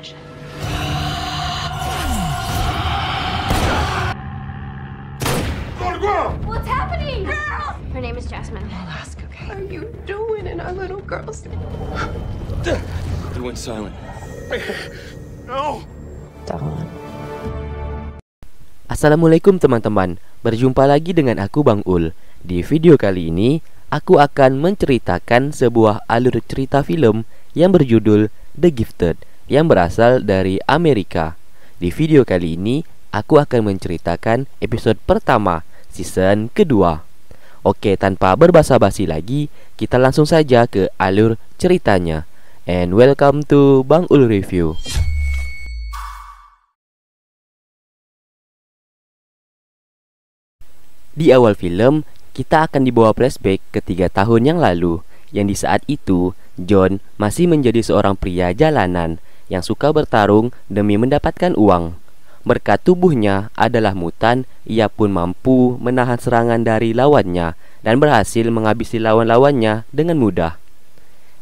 mission. What's happening? Girl! Her name is Jasmine. I'll ask, okay? What are you doing in our little girl's name? It went silent. No! Dawn. Assalamualaikum teman-teman, berjumpa lagi dengan aku Bang Ul. Di video kali ini, aku akan menceritakan sebuah alur cerita film yang berjudul The Gifted yang berasal dari Amerika. Di video kali ini, aku akan menceritakan episode pertama season kedua. Oke, tanpa berbasa-basi lagi, kita langsung saja ke alur ceritanya. And welcome to Bang Ul Review. Di awal film, kita akan dibawa flashback ke tiga tahun yang lalu, yang di saat itu John masih menjadi seorang pria jalanan yang suka bertarung demi mendapatkan uang. Berkat tubuhnya adalah mutan, ia pun mampu menahan serangan dari lawannya dan berhasil menghabisi lawan-lawannya dengan mudah.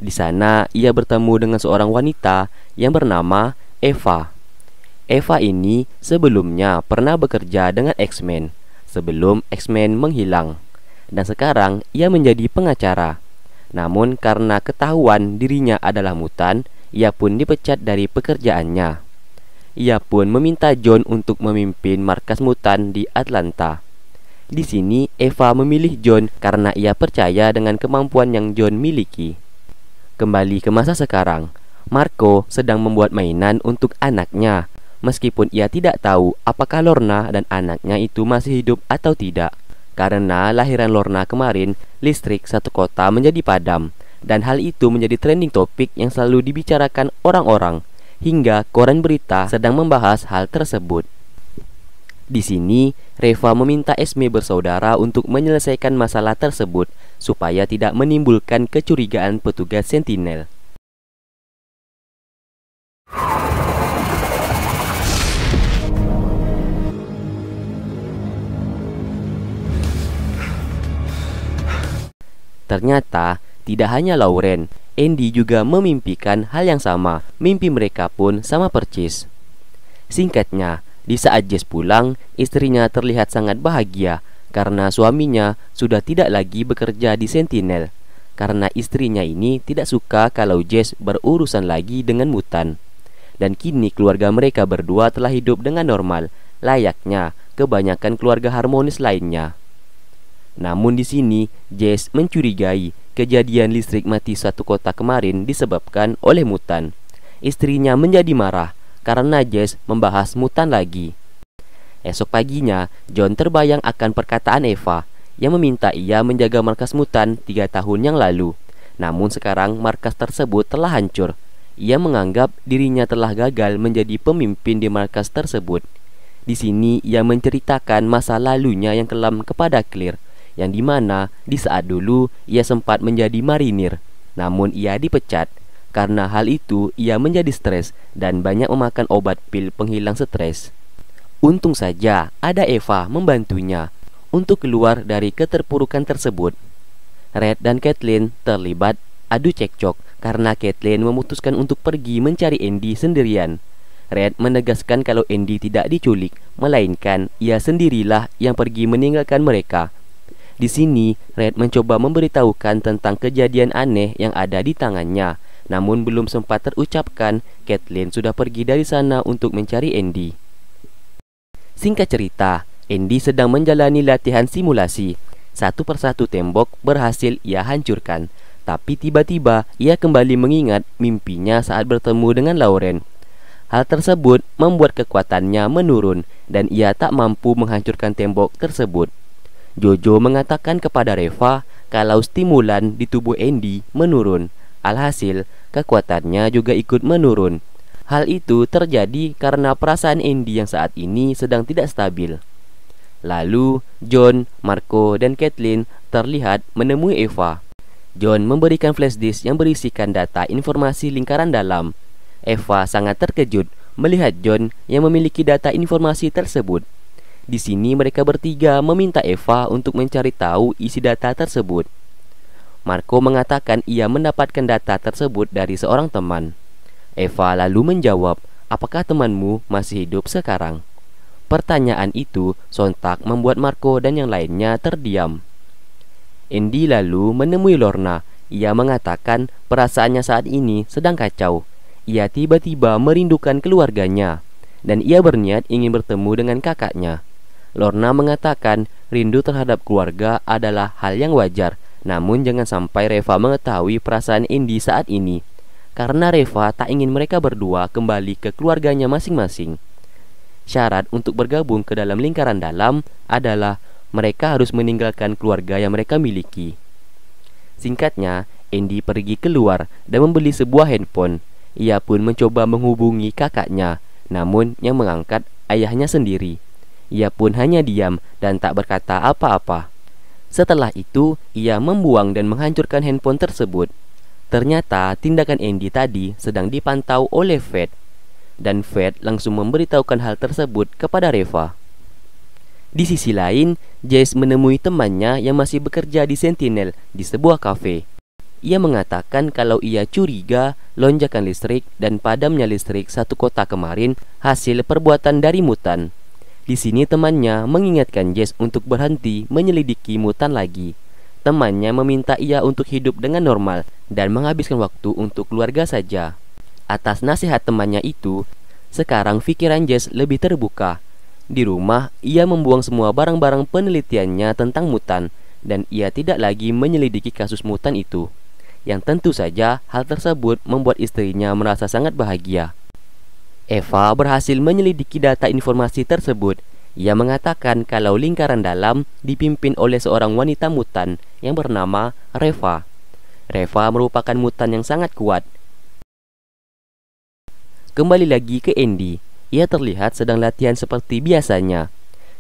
Di sana, ia bertemu dengan seorang wanita yang bernama Eva. Eva ini sebelumnya pernah bekerja dengan X-Men sebelum X-Men menghilang, dan sekarang ia menjadi pengacara. Namun, karena ketahuan dirinya adalah mutan, ia pun dipecat dari pekerjaannya. Ia pun meminta John untuk memimpin markas mutan di Atlanta. Di sini, Eva memilih John karena ia percaya dengan kemampuan yang John miliki. Kembali ke masa sekarang, Marco sedang membuat mainan untuk anaknya, meskipun ia tidak tahu apakah Lorna dan anaknya itu masih hidup atau tidak. Karena lahiran Lorna kemarin, listrik satu kota menjadi padam, dan hal itu menjadi trending topik yang selalu dibicarakan orang-orang hingga koran berita sedang membahas hal tersebut. Di sini, Reva meminta Esme bersaudara untuk menyelesaikan masalah tersebut supaya tidak menimbulkan kecurigaan petugas Sentinel. Ternyata, tidak hanya Lauren, Andy juga memimpikan hal yang sama. Mimpi mereka pun sama percis. Singkatnya, di saat Jess pulang, istrinya terlihat sangat bahagia karena suaminya sudah tidak lagi bekerja di Sentinel. Karena istrinya ini tidak suka kalau Jess berurusan lagi dengan mutan. Dan kini keluarga mereka berdua telah hidup dengan normal, layaknya kebanyakan keluarga harmonis lainnya. Namun di sini, Jess mencurigai Kejadian listrik mati suatu kota kemarin disebabkan oleh mutan. Istrinya menjadi marah karena Jess membahas mutan lagi. Esok paginya, John terbayang akan perkataan Eva yang meminta ia menjaga markas mutan tiga tahun yang lalu. Namun sekarang markas tersebut telah hancur. Ia menganggap dirinya telah gagal menjadi pemimpin di markas tersebut. Di sini ia menceritakan masa lalunya yang kelam kepada Claire yang dimana di saat dulu ia sempat menjadi marinir. Namun ia dipecat karena hal itu ia menjadi stres dan banyak memakan obat pil penghilang stres. Untung saja ada Eva membantunya untuk keluar dari keterpurukan tersebut. Red dan Kathleen terlibat adu cekcok karena Kathleen memutuskan untuk pergi mencari Andy sendirian. Red menegaskan kalau Andy tidak diculik, melainkan ia sendirilah yang pergi meninggalkan mereka di sini, Red mencoba memberitahukan tentang kejadian aneh yang ada di tangannya. Namun belum sempat terucapkan, Kathleen sudah pergi dari sana untuk mencari Andy. Singkat cerita, Andy sedang menjalani latihan simulasi. Satu persatu tembok berhasil ia hancurkan. Tapi tiba-tiba ia kembali mengingat mimpinya saat bertemu dengan Lauren. Hal tersebut membuat kekuatannya menurun dan ia tak mampu menghancurkan tembok tersebut. Jojo mengatakan kepada Reva kalau stimulan di tubuh Andy menurun. Alhasil, kekuatannya juga ikut menurun. Hal itu terjadi karena perasaan Andy yang saat ini sedang tidak stabil. Lalu, John, Marco, dan Kathleen terlihat menemui Eva. John memberikan flash disk yang berisikan data informasi lingkaran dalam. Eva sangat terkejut melihat John yang memiliki data informasi tersebut. Di sini mereka bertiga meminta Eva untuk mencari tahu isi data tersebut. Marco mengatakan ia mendapatkan data tersebut dari seorang teman. Eva lalu menjawab, "Apakah temanmu masih hidup sekarang?" Pertanyaan itu sontak membuat Marco dan yang lainnya terdiam. Andy lalu menemui Lorna. Ia mengatakan perasaannya saat ini sedang kacau. Ia tiba-tiba merindukan keluarganya dan ia berniat ingin bertemu dengan kakaknya. Lorna mengatakan rindu terhadap keluarga adalah hal yang wajar, namun jangan sampai Reva mengetahui perasaan Indi saat ini. Karena Reva tak ingin mereka berdua kembali ke keluarganya masing-masing. Syarat untuk bergabung ke dalam lingkaran dalam adalah mereka harus meninggalkan keluarga yang mereka miliki. Singkatnya, Indi pergi keluar dan membeli sebuah handphone. Ia pun mencoba menghubungi kakaknya, namun yang mengangkat ayahnya sendiri. Ia pun hanya diam dan tak berkata apa-apa. Setelah itu, ia membuang dan menghancurkan handphone tersebut. Ternyata tindakan Andy tadi sedang dipantau oleh Fed dan Fed langsung memberitahukan hal tersebut kepada Reva. Di sisi lain, Jess menemui temannya yang masih bekerja di Sentinel di sebuah kafe. Ia mengatakan kalau ia curiga lonjakan listrik dan padamnya listrik satu kota kemarin hasil perbuatan dari mutan. Di sini temannya mengingatkan Jess untuk berhenti menyelidiki mutan lagi. Temannya meminta ia untuk hidup dengan normal dan menghabiskan waktu untuk keluarga saja. Atas nasihat temannya itu, sekarang pikiran Jess lebih terbuka. Di rumah, ia membuang semua barang-barang penelitiannya tentang mutan dan ia tidak lagi menyelidiki kasus mutan itu. Yang tentu saja hal tersebut membuat istrinya merasa sangat bahagia. Eva berhasil menyelidiki data informasi tersebut. Ia mengatakan kalau lingkaran dalam dipimpin oleh seorang wanita mutan yang bernama Reva. Reva merupakan mutan yang sangat kuat. Kembali lagi ke Andy, ia terlihat sedang latihan seperti biasanya.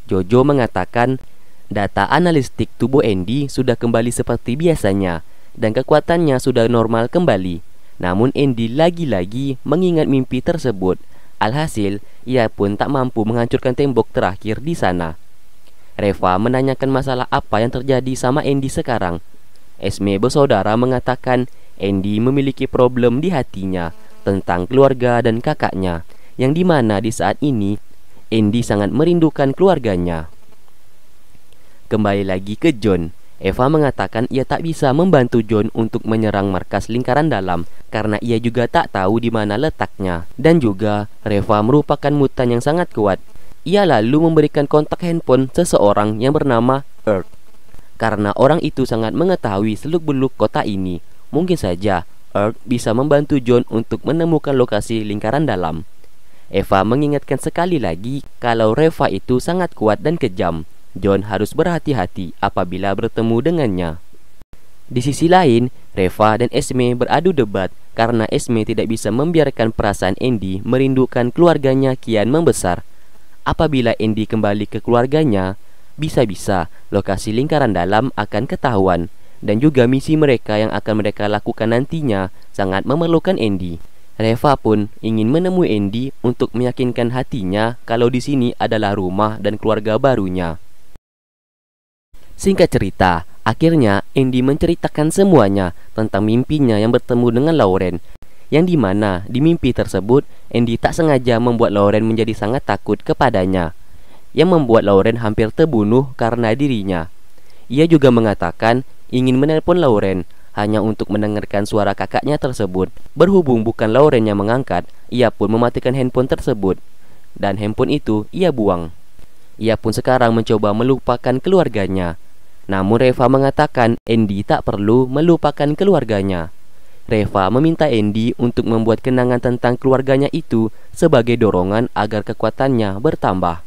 Jojo mengatakan data analistik tubuh Andy sudah kembali seperti biasanya dan kekuatannya sudah normal kembali. Namun Andy lagi-lagi mengingat mimpi tersebut Alhasil, ia pun tak mampu menghancurkan tembok terakhir di sana. Reva menanyakan masalah apa yang terjadi sama Andy sekarang. Esme bersaudara mengatakan Andy memiliki problem di hatinya tentang keluarga dan kakaknya, yang dimana di saat ini Andy sangat merindukan keluarganya. Kembali lagi ke John, Eva mengatakan ia tak bisa membantu John untuk menyerang markas lingkaran dalam karena ia juga tak tahu di mana letaknya. Dan juga, Reva merupakan mutan yang sangat kuat. Ia lalu memberikan kontak handphone seseorang yang bernama Earth. Karena orang itu sangat mengetahui seluk-beluk kota ini, mungkin saja Earth bisa membantu John untuk menemukan lokasi lingkaran dalam. Eva mengingatkan sekali lagi kalau Reva itu sangat kuat dan kejam John harus berhati-hati apabila bertemu dengannya. Di sisi lain, Reva dan Esme beradu debat karena Esme tidak bisa membiarkan perasaan Andy merindukan keluarganya kian membesar. Apabila Andy kembali ke keluarganya, bisa-bisa lokasi lingkaran dalam akan ketahuan dan juga misi mereka yang akan mereka lakukan nantinya sangat memerlukan Andy. Reva pun ingin menemui Andy untuk meyakinkan hatinya kalau di sini adalah rumah dan keluarga barunya. Singkat cerita, akhirnya Andy menceritakan semuanya tentang mimpinya yang bertemu dengan Lauren. Yang di mana di mimpi tersebut, Andy tak sengaja membuat Lauren menjadi sangat takut kepadanya. Yang membuat Lauren hampir terbunuh karena dirinya. Ia juga mengatakan ingin menelpon Lauren hanya untuk mendengarkan suara kakaknya tersebut. Berhubung bukan Lauren yang mengangkat, ia pun mematikan handphone tersebut. Dan handphone itu ia buang. Ia pun sekarang mencoba melupakan keluarganya namun Reva mengatakan Andy tak perlu melupakan keluarganya. Reva meminta Andy untuk membuat kenangan tentang keluarganya itu sebagai dorongan agar kekuatannya bertambah.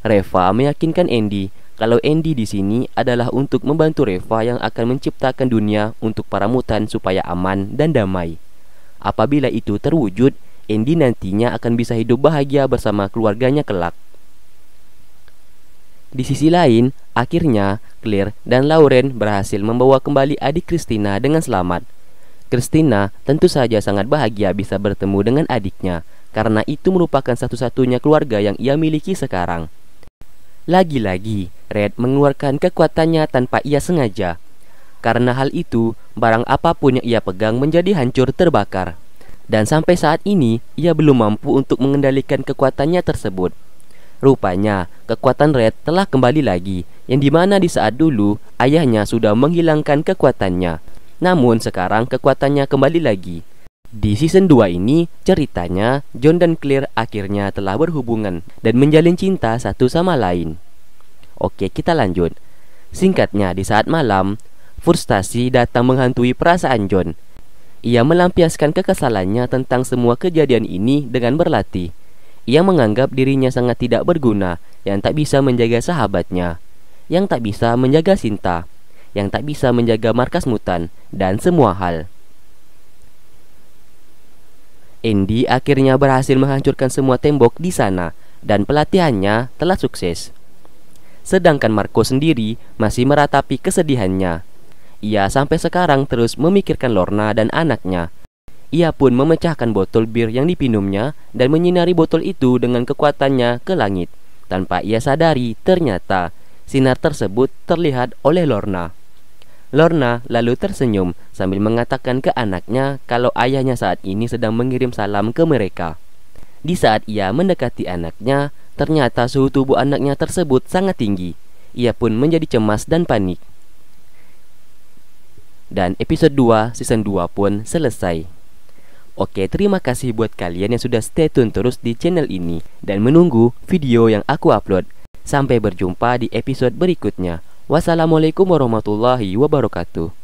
Reva meyakinkan Andy kalau Andy di sini adalah untuk membantu Reva yang akan menciptakan dunia untuk para mutan supaya aman dan damai. Apabila itu terwujud, Andy nantinya akan bisa hidup bahagia bersama keluarganya kelak. Di sisi lain, akhirnya Claire dan Lauren berhasil membawa kembali adik Christina dengan selamat. Christina tentu saja sangat bahagia bisa bertemu dengan adiknya karena itu merupakan satu-satunya keluarga yang ia miliki sekarang. Lagi-lagi, Red mengeluarkan kekuatannya tanpa ia sengaja. Karena hal itu, barang apapun yang ia pegang menjadi hancur terbakar. Dan sampai saat ini, ia belum mampu untuk mengendalikan kekuatannya tersebut. Rupanya, kekuatan Red telah kembali lagi, yang dimana di saat dulu ayahnya sudah menghilangkan kekuatannya. Namun sekarang kekuatannya kembali lagi. Di season 2 ini, ceritanya John dan Claire akhirnya telah berhubungan dan menjalin cinta satu sama lain. Oke, kita lanjut. Singkatnya, di saat malam, frustasi datang menghantui perasaan John. Ia melampiaskan kekesalannya tentang semua kejadian ini dengan berlatih. Ia menganggap dirinya sangat tidak berguna yang tak bisa menjaga sahabatnya, yang tak bisa menjaga Sinta, yang tak bisa menjaga markas mutan dan semua hal. Andy akhirnya berhasil menghancurkan semua tembok di sana dan pelatihannya telah sukses. Sedangkan Marco sendiri masih meratapi kesedihannya. Ia sampai sekarang terus memikirkan Lorna dan anaknya ia pun memecahkan botol bir yang dipinumnya dan menyinari botol itu dengan kekuatannya ke langit. Tanpa ia sadari, ternyata sinar tersebut terlihat oleh Lorna. Lorna lalu tersenyum sambil mengatakan ke anaknya kalau ayahnya saat ini sedang mengirim salam ke mereka. Di saat ia mendekati anaknya, ternyata suhu tubuh anaknya tersebut sangat tinggi. Ia pun menjadi cemas dan panik. Dan episode 2 season 2 pun selesai. Oke, terima kasih buat kalian yang sudah stay tune terus di channel ini dan menunggu video yang aku upload. Sampai berjumpa di episode berikutnya. Wassalamualaikum warahmatullahi wabarakatuh.